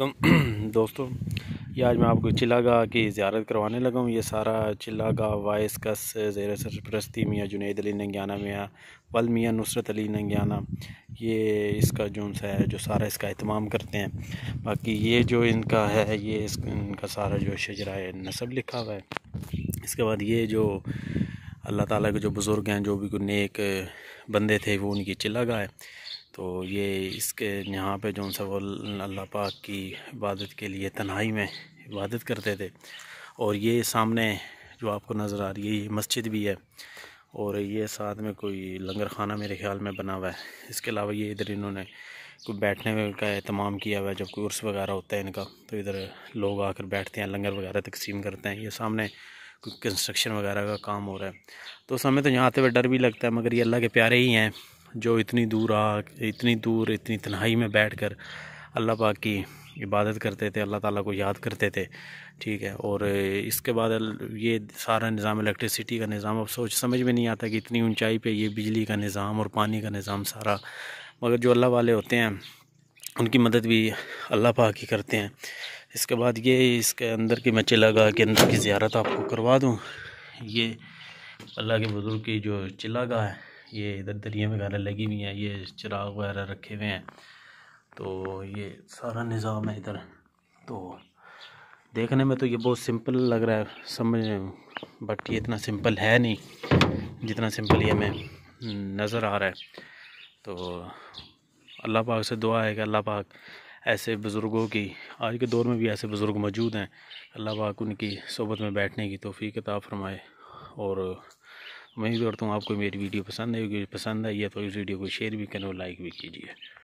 कम दोस्तों ये आज मैं आपको चिलागा की ज्यारत करवाने लगा हूँ ये सारा चिलागा वाइस कस जेर सरपरस्ती मियाँ जुनेद अली नंगाना मियाँ वल मियाँ नुसरत अली नंगाना ये इसका जो है जो सारा इसका अहतमाम करते हैं बाकी ये जो इनका है ये इनका सारा जो शजरा नस्ब लिखा हुआ है इसके बाद ये जो अल्लाह ताला के जो बुज़ुर्ग हैं जो भी कोई नेक बंदे थे वो उनकी चिल्ला गाए तो ये इसके यहाँ पे जो उन सब अल्लाह पाक की इबादत के लिए तन्हाई में इबादत करते थे और ये सामने जो आपको नज़र आ रही है ये मस्जिद भी है और ये साथ में कोई लंगर खाना मेरे ख्याल में बना हुआ है इसके अलावा ये इधर इन्होंने कोई बैठने का अहतमाम किया हुआ है जब कोई उर्स वगैरह होता है इनका तो इधर लोग आकर बैठते हैं लंगर वगैरह तकसीम करते हैं ये सामने कंस्ट्रक्शन वगैरह का काम हो रहा है तो उस समय तो यहाँ आते हुए डर भी लगता है मगर ये अल्लाह के प्यारे ही हैं जो इतनी दूर आ इतनी दूर इतनी तन्हाई में बैठ कर अल्लाह पाक की इबादत करते थे अल्लाह ताला को याद करते थे ठीक है और इसके बाद ये सारा निज़ाम इलेक्ट्रिसिटी का निज़ाम अब सोच समझ में नहीं आता कि इतनी ऊंचाई पे ये बिजली का निज़ाम और पानी का निज़ाम सारा मगर जो अल्लाह वाले होते हैं उनकी मदद भी अल्लाह पाक ही करते हैं इसके बाद ये इसके अंदर की मैं चिला गाह के अंदर की ज़्यारत आपको करवा दूँ ये अल्लाह के बुज़ुर्ग की जो चिला गाह है ये इधर दरिया वगैरह लगी हुई हैं ये चिराग वगैरह रखे हुए हैं तो ये सारा निज़ाम है इधर तो देखने में तो ये बहुत सिंपल लग रहा है समझ बट ये इतना सिंपल है नहीं जितना सिंपल ये हमें नज़र आ रहा है तो अल्लाह पाक से दुआ है कि अल्लाह पाक ऐसे बुज़ुर्गों की आज के दौर में भी ऐसे बुज़ुर्ग मौजूद हैं अल्लाह पाक उनकी सोबत में बैठने की तोफ़ी किताब फरमाए और मैं भी करता हूँ आपको मेरी वीडियो पसंद है क्योंकि पसंद आई है तो इस वीडियो को शेयर भी करें और लाइक भी कीजिए